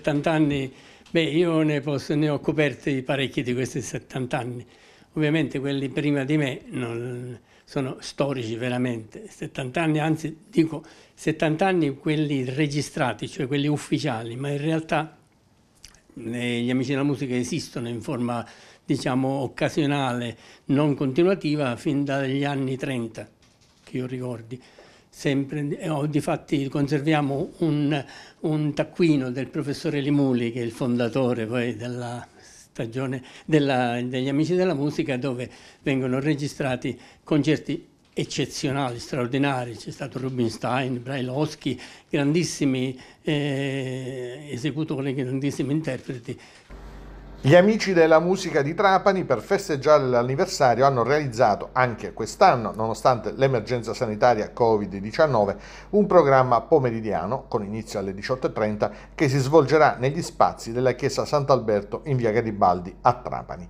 70 anni, beh, io ne, posso, ne ho coperti parecchi di questi 70 anni. Ovviamente quelli prima di me non, sono storici veramente, 70 anni, anzi dico 70 anni quelli registrati, cioè quelli ufficiali, ma in realtà eh, gli amici della musica esistono in forma diciamo occasionale, non continuativa, fin dagli anni 30, che io ricordi sempre, oh, di fatti conserviamo un, un, taccuino del professore Limuli, che è il fondatore poi della stagione della, degli Amici della Musica, dove vengono registrati concerti eccezionali, straordinari, c'è stato Rubinstein, Brailowski, grandissimi eh, esecutori, grandissimi interpreti. Gli amici della musica di Trapani per festeggiare l'anniversario hanno realizzato anche quest'anno, nonostante l'emergenza sanitaria Covid-19, un programma pomeridiano con inizio alle 18.30 che si svolgerà negli spazi della chiesa Sant'Alberto in via Garibaldi a Trapani.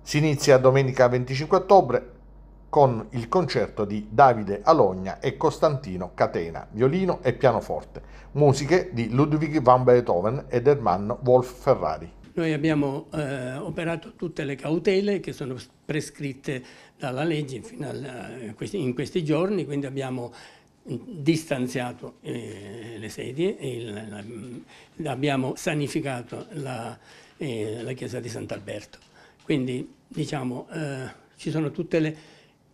Si inizia domenica 25 ottobre con il concerto di Davide Alogna e Costantino Catena, violino e pianoforte, musiche di Ludwig van Beethoven ed Ermanno Wolf Ferrari. Noi abbiamo eh, operato tutte le cautele che sono prescritte dalla legge alla, eh, in questi giorni, quindi abbiamo distanziato eh, le sedie, il, la, mm, abbiamo sanificato la, eh, la, chiesa di Sant'Alberto. Quindi diciamo eh, ci sono tutti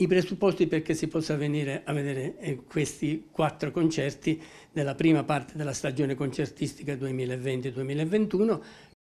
i presupposti perché si possa venire a vedere eh, questi quattro concerti della prima parte della stagione concertistica 2020-2021